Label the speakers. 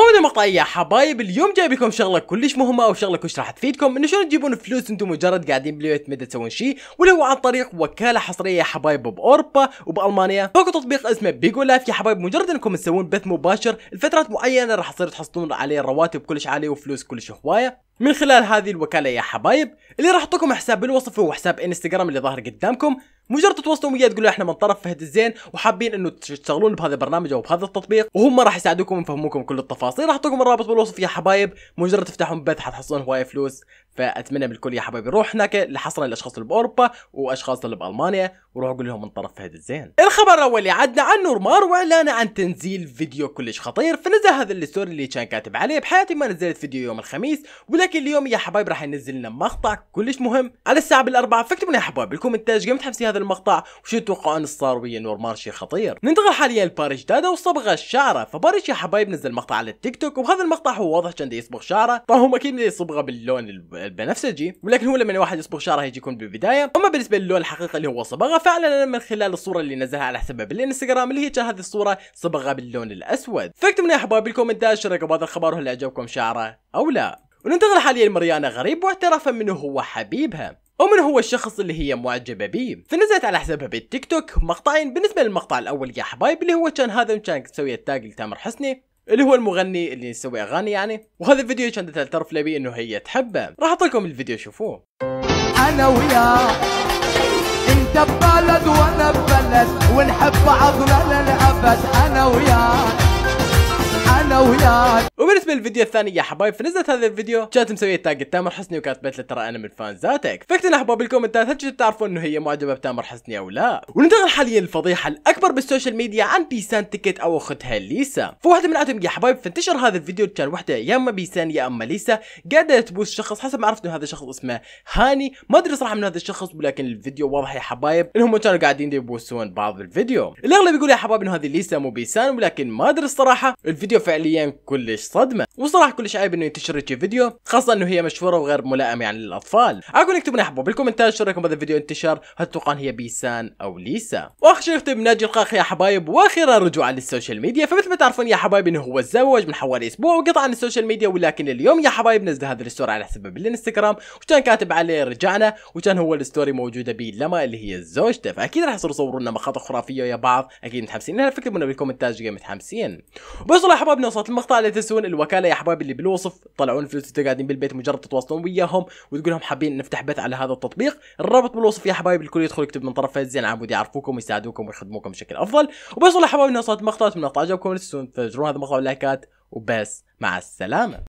Speaker 1: من المقطع يا حبايب اليوم جايب شغلة كلش مهمة او شغلة كلش راح تفيدكم انه شلون تجيبون فلوس انتم مجرد قاعدين بليوت ما تسوون شيء واللي هو عن طريق وكالة حصرية يا حبايب باوروبا وبالمانيا فوق تطبيق اسمه بيجو لايف يا حبايب مجرد انكم تسوون بث مباشر لفترات معينة راح تصير تحصلون عليه رواتب كلش عالية وفلوس كلش هواية من خلال هذه الوكالة يا حبايب اللي راح احط حساب بالوصف وحساب حساب انستغرام اللي ظاهر قدامكم مجرد تتواصلوا وياه تقولوا احنا من طرف فهد الزين وحابين انه تشتغلون بهذا البرنامج او بهذا التطبيق وهم راح يساعدوكم ويفهموكم كل التفاصيل راح لكم الرابط بالوصف يا حبايب مجرد تفتحون بث حتحصلون هوايه فلوس فاتمنى من الكل يا حبايبي روح هناك لحصرا الاشخاص اللي باوروبا واشخاص اللي بالمانيا وروح قول لهم من طرف فهد الزين الخبر الاول اللي عدنا عن نورمار واعلان عن تنزيل فيديو كلش خطير فنزل هذا الستوري اللي كان كاتب عليه بحياتي ما نزلت فيديو يوم الخميس ولكن اليوم يا حبايب راح ينزل لنا مقطع كلش مهم على الساعه بالاربعه فاكتبوا لنا يا حبايب بالكومنتات قمت متحمسين هذا المقطع وشو تتوقعون صار ويا نورمار شي خطير ننتقل حاليا لباريش دادا وصبغه شعره فباريش يا حبايب نزل مقطع على التيك توك وبهذا المقطع هو واضح كان يصبغ شعره طبعا هم اكيد يصبغه باللون البنفسجي ولكن هو لما الواحد يصبغ شعره يجي يكون بالبدايه اما بالنسبه للون الحقيقي اللي هو صبغه فعلا انا من خلال الصوره اللي نزلها على حسابها بالانستغرام اللي هي كان هذه الصوره صبغه باللون الاسود فاكتبوا لي احبابي بالكومنتات شو رأيكم بهذا الخبر وهل عجبكم شعره او لا وننتقل حاليا لمريانا غريب واعترافا منه هو حبيبها ومن هو الشخص اللي هي معجبة به فنزلت على حسابها بالتيك توك مقطعين بالنسبة للمقطع الأول يا حبايب اللي هو كان هذا كان تسوي التاج لتامر حسني اللي هو المغني اللي يسوي اغاني يعني وهذا الفيديو كان تعترف لبي انه هي تحبه راح اعطي لكم الفيديو شوفوه انا وياك انت ببلد وانا ببلد ونحب بعضنا للابد انا وياك الاولاد وبالنسبه للفيديو الثاني يا حبايب فنزلت هذا الفيديو كانت مسويه تاج تامر حسني وكاتبت له ترى انا من فان ذاتك فاكتبوا احباب بالكومنتات هل تعرفون انه هي معجبه بتامر حسني او لا وننتقل حاليا للفضيحه الاكبر بالسوشيال ميديا عن بيسان تيكت او اختها ليسا فواحده من اتم يا حبايب فانتشر هذا الفيديو كان وحده يا اما بيسان يا اما ليسا قاعده تبوس شخص حسب ما عرفت انه هذا الشخص اسمه هاني ما ادري صراحه من هذا الشخص ولكن الفيديو واضح يا حبايب انهم كانوا قاعدين يبوسون بعض الفيديو الاغلب يقول يا حبايب انه هذه ليسا مو بيسان ولكن ما ادري الصراحه الفيديو فعلا فعليا كلش صدمه وصراحه كلش عيب انه ينتشر هيك فيديو خاصه انه هي مشهوره وغير ملائمه يعني للاطفال اقول اكتبوا لنا احبوا بالكومنتات شو رايكم بهذا الفيديو انتشر هل تتوقعون هي بيسان او ليسا واخر شيء نختم ناجي القاخ يا حبايب واخيرا رجوعا للسوشيال ميديا فمثل ما تعرفون يا حبايب انه هو تزوج من حوالي اسبوع وقطع عن السوشيال ميديا ولكن اليوم يا حبايب نزل هذا الستوري على حساب بالانستغرام وكان كاتب عليه رجعنا وكان هو الستوري موجوده به لما اللي هي زوجته فاكيد راح يصوروا لنا مخاطر خرافيه ويا بعض اكيد متحمسين لها فكتبوا لنا بالكومنتات متحمسين بس يا حبايب صوت المقطع لا تنسون الوكاله يا حبايبي اللي بالوصف طلعون الفلوس انتوا قاعدين بالبيت مجرد تتواصلون وياهم وتقول لهم حابين نفتح بث على هذا التطبيق الرابط بالوصف يا حبايبي الكل يدخل يكتب من طرف زين عمود يعرفوكم ويساعدوكم ويخدموكم بشكل افضل وبس والله حبايبي صوت المقطع اتمنى تعجبكم لا تنسون تفجرون هذا المقطع لايكات وبس مع السلامه